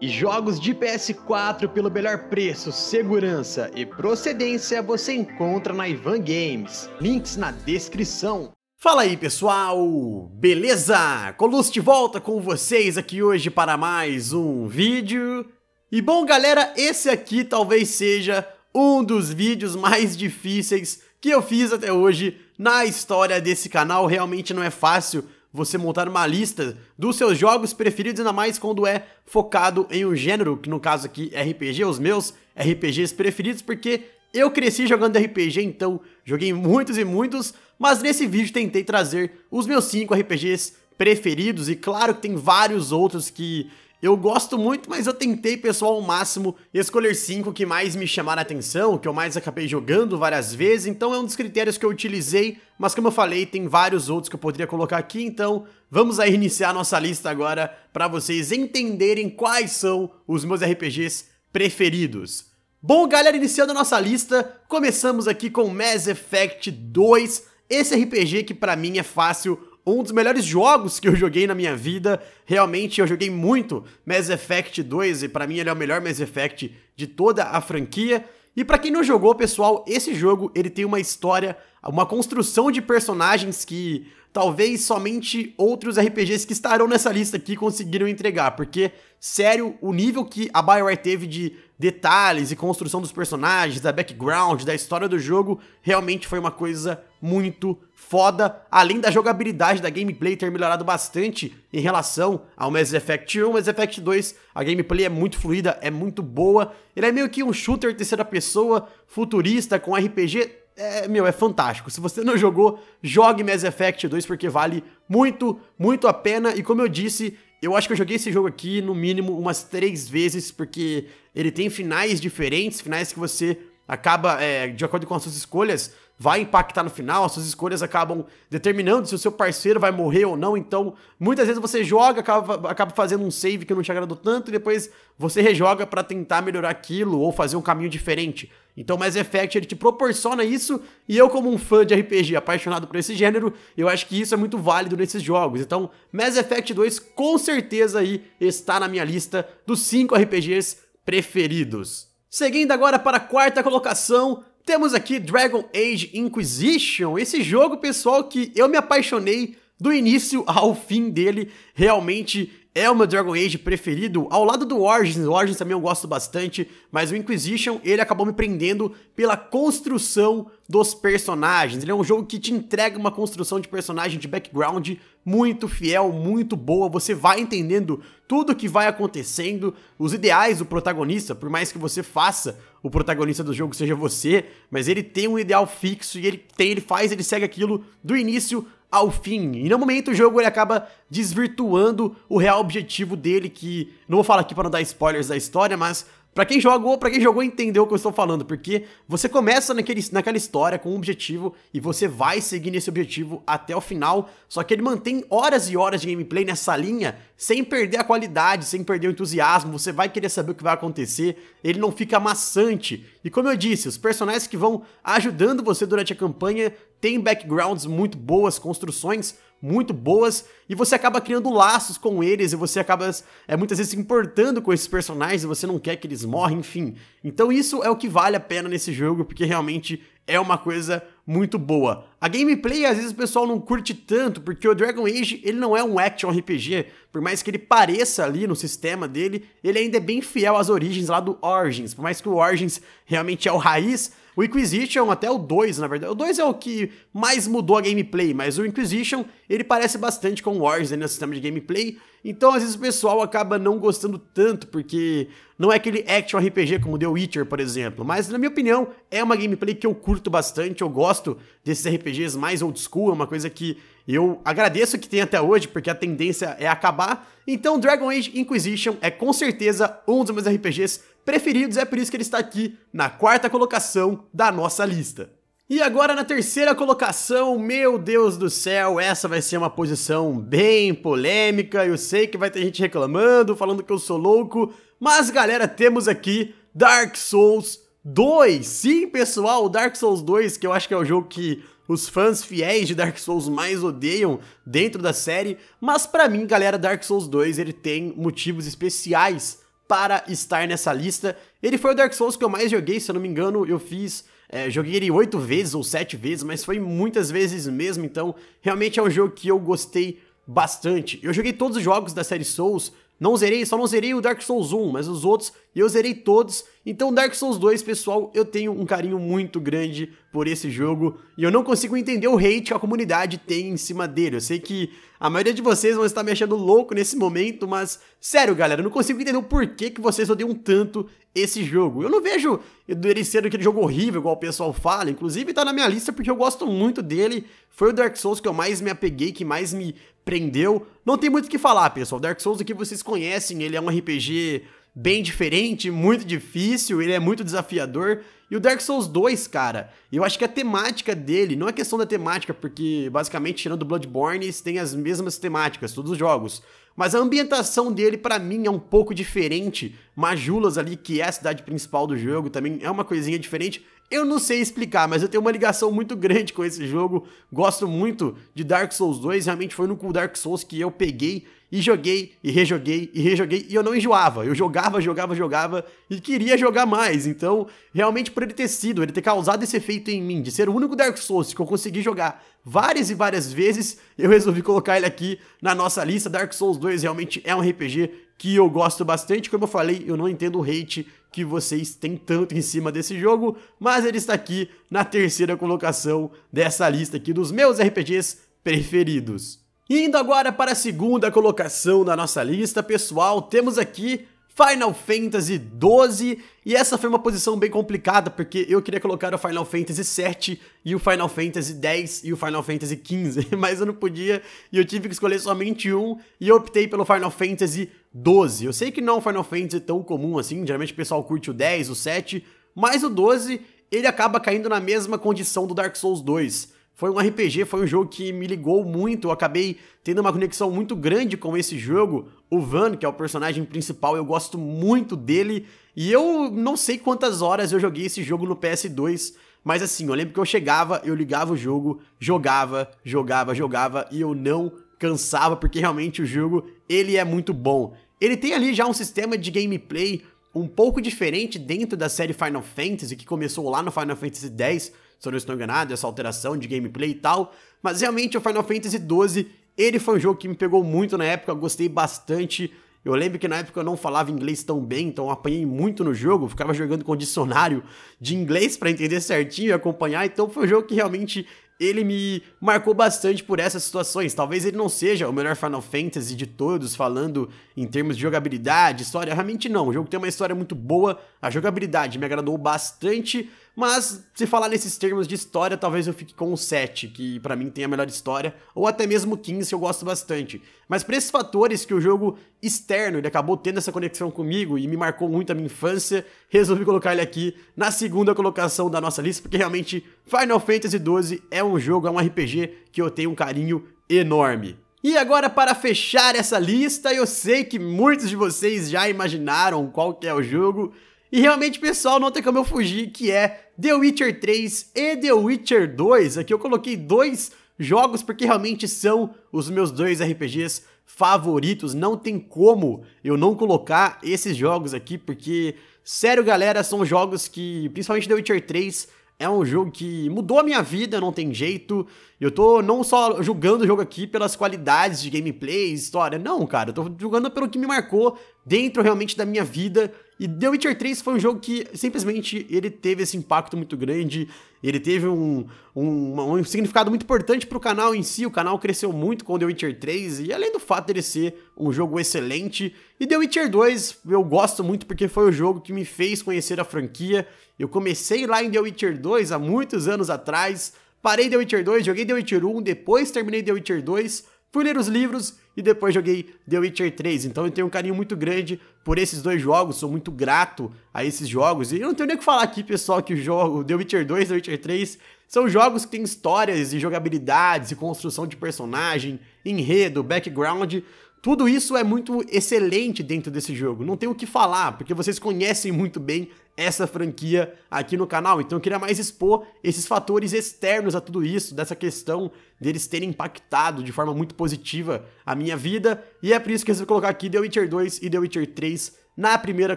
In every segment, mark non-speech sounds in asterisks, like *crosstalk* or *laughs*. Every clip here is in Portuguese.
E jogos de PS4 pelo melhor preço, segurança e procedência você encontra na Ivan Games. Links na descrição. Fala aí pessoal, beleza? Colus volta com vocês aqui hoje para mais um vídeo. E bom galera, esse aqui talvez seja um dos vídeos mais difíceis que eu fiz até hoje na história desse canal. Realmente não é fácil você montar uma lista dos seus jogos preferidos, ainda mais quando é focado em um gênero, que no caso aqui RPG, os meus RPGs preferidos, porque eu cresci jogando RPG, então joguei muitos e muitos, mas nesse vídeo tentei trazer os meus 5 RPGs preferidos, e claro que tem vários outros que eu gosto muito, mas eu tentei, pessoal, ao máximo escolher 5 que mais me chamaram a atenção, que eu mais acabei jogando várias vezes, então é um dos critérios que eu utilizei, mas como eu falei, tem vários outros que eu poderia colocar aqui, então vamos aí iniciar nossa lista agora para vocês entenderem quais são os meus RPGs preferidos. Bom, galera, iniciando a nossa lista, começamos aqui com Mass Effect 2, esse RPG que para mim é fácil um dos melhores jogos que eu joguei na minha vida. Realmente eu joguei muito Mass Effect 2 e para mim ele é o melhor Mass Effect de toda a franquia. E para quem não jogou, pessoal, esse jogo ele tem uma história, uma construção de personagens que talvez somente outros RPGs que estarão nessa lista aqui conseguiram entregar, porque sério, o nível que a BioWare teve de detalhes e construção dos personagens, da background, da história do jogo, realmente foi uma coisa muito foda, além da jogabilidade da gameplay ter melhorado bastante em relação ao Mass Effect 1, Mass Effect 2, a gameplay é muito fluida, é muito boa, ele é meio que um shooter terceira pessoa, futurista, com RPG, é, meu, é fantástico. Se você não *laughs* jogou, jogue Mass Effect 2 porque vale muito, muito a pena, e como eu disse, eu acho que eu joguei esse jogo aqui no mínimo umas três vezes, porque ele tem finais diferentes, finais que você acaba, é, de acordo com as suas escolhas, vai impactar no final, as suas escolhas acabam determinando se o seu parceiro vai morrer ou não, então muitas vezes você joga, acaba, acaba fazendo um save que não te agradou tanto, e depois você rejoga para tentar melhorar aquilo ou fazer um caminho diferente. Então Mass Effect ele te proporciona isso, e eu como um fã de RPG apaixonado por esse gênero, eu acho que isso é muito válido nesses jogos. Então Mass Effect 2 com certeza aí está na minha lista dos 5 RPGs preferidos. Seguindo agora para a quarta colocação, temos aqui Dragon Age Inquisition, esse jogo, pessoal, que eu me apaixonei do início ao fim dele, realmente é o meu Dragon Age preferido, ao lado do Origins. O Origins também eu gosto bastante, mas o Inquisition, ele acabou me prendendo pela construção dos personagens. Ele é um jogo que te entrega uma construção de personagem de background muito fiel, muito boa. Você vai entendendo tudo o que vai acontecendo, os ideais do protagonista, por mais que você faça o protagonista do jogo seja você, mas ele tem um ideal fixo e ele tem, ele faz, ele segue aquilo do início ao fim. E no momento o jogo ele acaba desvirtuando o real objetivo dele, que não vou falar aqui para não dar spoilers da história, mas Pra quem jogou, para quem jogou entendeu o que eu estou falando, porque você começa naquele, naquela história com um objetivo e você vai seguir nesse objetivo até o final, só que ele mantém horas e horas de gameplay nessa linha, sem perder a qualidade, sem perder o entusiasmo, você vai querer saber o que vai acontecer, ele não fica amassante. E como eu disse, os personagens que vão ajudando você durante a campanha têm backgrounds muito boas, construções muito boas e você acaba criando laços com eles e você acaba é, muitas vezes se importando com esses personagens e você não quer que eles morrem, enfim. Então isso é o que vale a pena nesse jogo, porque realmente é uma coisa muito boa. A gameplay às vezes o pessoal não curte tanto, porque o Dragon Age ele não é um action RPG, por mais que ele pareça ali no sistema dele, ele ainda é bem fiel às origens lá do Origins, por mais que o Origins realmente é o raiz, o Inquisition, é até o 2, na verdade. O 2 é o que mais mudou a gameplay, mas o Inquisition, ele parece bastante com o Wars no né, sistema de gameplay. Então, às vezes, o pessoal acaba não gostando tanto, porque não é aquele action RPG como The Witcher, por exemplo. Mas, na minha opinião, é uma gameplay que eu curto bastante. Eu gosto desses RPGs mais old school, é uma coisa que eu agradeço que tem até hoje, porque a tendência é acabar. Então, Dragon Age Inquisition é com certeza um dos meus RPGs preferidos, é por isso que ele está aqui na quarta colocação da nossa lista. E agora na terceira colocação, meu Deus do céu, essa vai ser uma posição bem polêmica. Eu sei que vai ter gente reclamando, falando que eu sou louco, mas galera, temos aqui Dark Souls 2. Sim, pessoal, Dark Souls 2, que eu acho que é o jogo que os fãs fiéis de Dark Souls mais odeiam dentro da série, mas para mim, galera, Dark Souls 2, ele tem motivos especiais para estar nessa lista. Ele foi o Dark Souls que eu mais joguei, se eu não me engano, eu fiz. É, joguei ele oito vezes ou sete vezes, mas foi muitas vezes mesmo, então realmente é um jogo que eu gostei bastante. Eu joguei todos os jogos da série Souls, não zerei, só não zerei o Dark Souls 1, mas os outros eu zerei todos. Então Dark Souls 2, pessoal, eu tenho um carinho muito grande por esse jogo e eu não consigo entender o hate que a comunidade tem em cima dele. Eu sei que a maioria de vocês vão estar me achando louco nesse momento, mas sério, galera, eu não consigo entender o porquê que vocês odeiam tanto esse jogo. Eu não vejo ele sendo aquele jogo horrível, igual o pessoal fala. Inclusive, tá na minha lista porque eu gosto muito dele. Foi o Dark Souls que eu mais me apeguei, que mais me prendeu. Não tem muito o que falar, pessoal. Dark Souls aqui vocês conhecem, ele é um RPG bem diferente, muito difícil, ele é muito desafiador. E o Dark Souls 2, cara, eu acho que a temática dele, não é questão da temática, porque basicamente tirando Bloodborne, tem as mesmas temáticas, todos os jogos. Mas a ambientação dele, para mim, é um pouco diferente. Majulas ali, que é a cidade principal do jogo, também é uma coisinha diferente. Eu não sei explicar, mas eu tenho uma ligação muito *laughs* grande com esse jogo. Gosto muito de Dark Souls 2. Realmente foi no Cool Dark Souls que eu peguei e joguei, e rejoguei, e rejoguei, e eu não enjoava. Eu jogava, jogava, jogava, e queria jogar mais. Então, realmente, por ele ter sido, ele ter causado esse efeito em mim, de ser o único Dark Souls que eu consegui jogar várias e várias vezes, eu resolvi colocar ele aqui na nossa lista. Dark Souls 2 realmente é um RPG que eu gosto bastante. Como eu falei, eu não entendo o hate que vocês têm tanto em cima desse jogo, mas ele está aqui na terceira colocação dessa lista aqui dos meus RPGs preferidos. Indo agora para a segunda colocação da nossa lista, pessoal, temos aqui Final Fantasy 12 e essa foi uma posição bem complicada, porque eu queria colocar o Final Fantasy 7 e o Final Fantasy 10 e o Final Fantasy 15 *laughs* mas eu não podia, e eu tive que escolher somente um, e eu optei pelo Final Fantasy 12 Eu sei que não é um Final Fantasy tão comum assim, geralmente o pessoal curte o 10, o 7, mas o 12, ele acaba caindo na mesma condição do Dark Souls 2, foi um RPG, foi um jogo que me ligou muito, eu acabei tendo uma conexão muito grande com esse jogo. O Van, que é o personagem principal, eu gosto muito dele. E eu não sei quantas horas eu joguei esse jogo no PS2, mas assim, eu lembro que eu chegava, eu ligava o jogo, jogava, jogava, jogava e eu não cansava, porque realmente o jogo, ele é muito bom. Ele tem ali já um sistema de gameplay um pouco diferente dentro da série Final Fantasy, que começou lá no Final Fantasy X, se eu não estou enganado, essa alteração de gameplay e tal, mas realmente o Final Fantasy XII, ele foi um jogo que me pegou muito na época, gostei bastante, eu lembro que na época eu não falava inglês tão bem, então apanhei muito no jogo, ficava jogando com dicionário de inglês para entender certinho e acompanhar, então foi um jogo que realmente ele me marcou bastante por essas situações. Talvez ele não seja o melhor Final Fantasy de todos, falando em termos de jogabilidade, história. Realmente não. O jogo tem uma história muito boa. A jogabilidade me agradou bastante, mas se falar nesses termos de história, talvez eu fique com o 7, que para mim tem a melhor história, ou até mesmo o 15, que eu gosto bastante. Mas por esses fatores que o jogo externo, ele acabou tendo essa conexão comigo e me marcou muito a minha infância, resolvi colocar ele aqui na segunda colocação da nossa lista, porque realmente Final Fantasy XII é um jogo, é um RPG que eu tenho um carinho enorme. E agora para fechar essa lista, eu sei que muitos de vocês já imaginaram qual que é o jogo, e realmente, pessoal, não tem como eu fugir, que é The Witcher 3 e The Witcher 2. Aqui eu coloquei dois jogos porque realmente são os meus dois RPGs favoritos. Não tem como eu não colocar esses jogos aqui, porque, sério, galera, são jogos que, principalmente The Witcher 3, é um jogo que mudou a minha vida, não tem jeito. Eu tô não só julgando o jogo aqui pelas qualidades de gameplay, história, não, cara. Eu tô julgando pelo que me marcou dentro realmente da minha vida e The Witcher 3 foi um jogo que simplesmente ele teve esse impacto muito grande, ele teve um, um, um significado muito importante para o canal em si, o canal cresceu muito com The Witcher 3, e além do fato dele ser um jogo excelente, e The Witcher 2 eu gosto muito porque foi o jogo que me fez conhecer a franquia, eu comecei lá em The Witcher 2 há muitos anos atrás, parei The Witcher 2, joguei The Witcher 1, depois terminei The Witcher 2, Fui ler os livros e depois joguei The Witcher 3. Então eu tenho um carinho muito grande por esses dois jogos, sou muito grato a esses jogos. E eu não tenho nem o que falar aqui, pessoal, que o jogo The Witcher 2 e The Witcher 3 são jogos que têm histórias e jogabilidades e construção de personagem, enredo, background. Tudo isso é muito excelente dentro desse jogo. Não tem o que falar, porque vocês conhecem muito bem essa franquia aqui no canal. Então eu queria mais expor esses fatores externos a tudo isso, dessa questão deles terem impactado de forma muito positiva a minha vida. E é por isso que eu vou colocar aqui The Witcher 2 e The Witcher 3 na primeira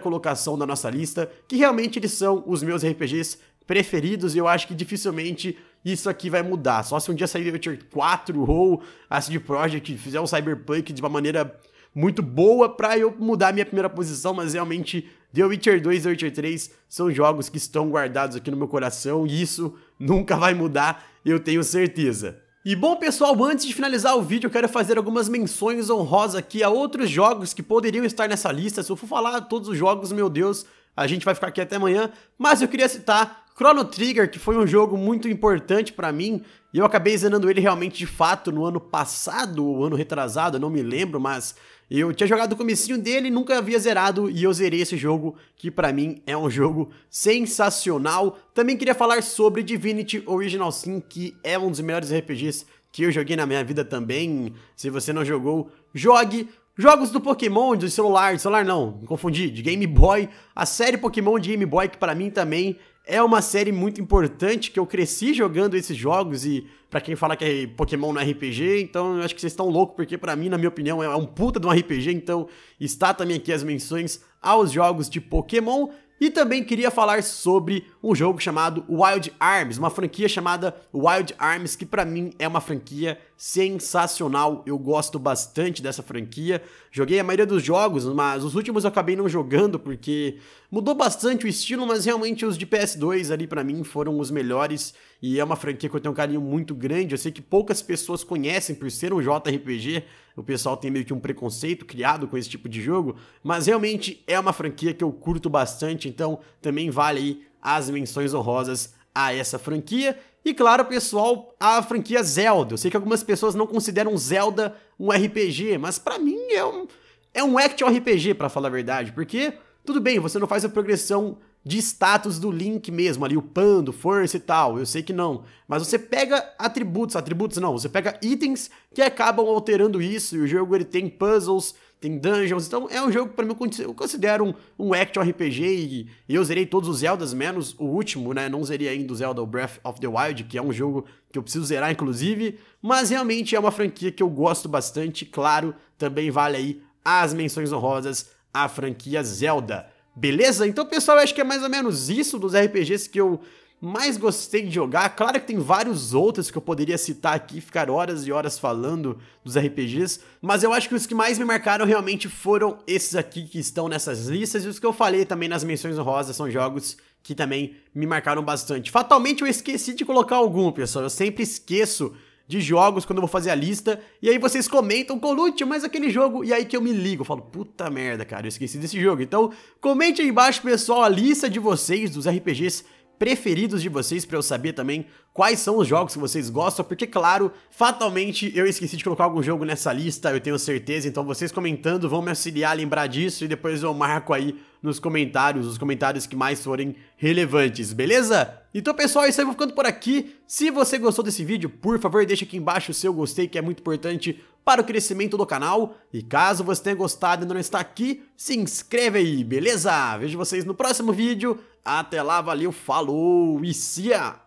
colocação da nossa lista, que realmente eles são os meus RPGs preferidos e eu acho que dificilmente isso aqui vai mudar. Só se um dia sair The Witcher 4 ou a CD Projekt fizer um Cyberpunk de uma maneira muito boa para eu mudar minha primeira posição, mas realmente The Witcher 2 e The Witcher 3 são jogos que estão guardados aqui no meu coração e isso nunca vai mudar, eu tenho certeza. E bom pessoal, antes de finalizar o vídeo eu quero fazer algumas menções honrosas aqui a outros jogos que poderiam estar nessa lista, se eu for falar todos os jogos, meu Deus, a gente vai ficar aqui até amanhã, mas eu queria citar Chrono Trigger, que foi um jogo muito importante para mim, e eu acabei zerando ele realmente de fato no ano passado, ou ano retrasado, eu não me lembro, mas eu tinha jogado o comecinho dele, nunca havia zerado e eu zerei esse jogo, que para mim é um jogo sensacional. Também queria falar sobre Divinity Original Sin, que é um dos melhores RPGs que eu joguei na minha vida também. Se você não jogou, jogue. Jogos do Pokémon, de celular, celular não, me confundi, de Game Boy, a série Pokémon de Game Boy, que para mim também é uma série muito importante que eu cresci jogando esses jogos e para quem fala que é Pokémon no RPG, então eu acho que vocês estão loucos porque para mim, na minha opinião, é um puta de um RPG, então está também aqui as menções aos jogos de Pokémon e também queria falar sobre um jogo chamado Wild Arms, uma franquia chamada Wild Arms que para mim é uma franquia sensacional. Eu gosto bastante dessa franquia. Joguei a maioria dos jogos, mas os últimos eu acabei não jogando porque mudou bastante o estilo, mas realmente os de PS2 ali para mim foram os melhores e é uma franquia que eu tenho um carinho muito grande. Eu sei que poucas pessoas conhecem por ser um JRPG. O pessoal tem meio que um preconceito criado com esse tipo de jogo, mas realmente é uma franquia que eu curto bastante, então também vale aí as menções honrosas a essa franquia. E claro, pessoal, a franquia Zelda. Eu sei que algumas pessoas não consideram Zelda um RPG, mas para mim é um, é um action RPG, para falar a verdade, porque tudo bem, você não faz a progressão de status do Link mesmo, ali o pando, força e tal, eu sei que não, mas você pega atributos, atributos não, você pega itens que acabam alterando isso, e o jogo ele tem puzzles, tem dungeons, então é um jogo que mim eu considero um, um action RPG e, e, eu zerei todos os Zeldas, menos o último, né? Não zerei ainda o Zelda Breath of the Wild, que é um jogo que eu preciso zerar, inclusive, mas realmente é uma franquia que eu gosto bastante, claro, também vale aí as menções honrosas à franquia Zelda. Beleza? Então, pessoal, acho que é mais ou menos isso dos RPGs que eu mais gostei de jogar. Claro que tem vários outros que eu poderia citar aqui, ficar horas e horas falando dos RPGs, mas eu acho que os que mais me marcaram realmente foram esses aqui que estão nessas listas e os que eu falei também nas menções rosas são jogos que também me marcaram bastante. Fatalmente eu esqueci de colocar algum, pessoal. Eu sempre esqueço de jogos quando eu vou fazer a lista. E aí vocês comentam, Colute, mas aquele jogo. E aí que eu me ligo, eu falo, puta merda, cara, eu esqueci desse jogo. Então, comente aí embaixo, pessoal, a lista de vocês dos RPGs preferidos de vocês para eu saber também quais são os jogos que vocês gostam, porque claro, fatalmente eu esqueci de colocar algum jogo nessa lista, eu tenho certeza, então vocês comentando vão me auxiliar a lembrar disso e depois eu marco aí nos comentários, os comentários que mais forem relevantes, beleza? Então pessoal, é isso aí vou ficando por aqui. Se você gostou desse vídeo, por favor, deixa aqui embaixo o seu gostei, que é muito importante para o crescimento do canal. E caso você tenha gostado e ainda não está aqui, se inscreve aí, beleza? Vejo vocês no próximo vídeo. Até lá, valeu, falou e cia!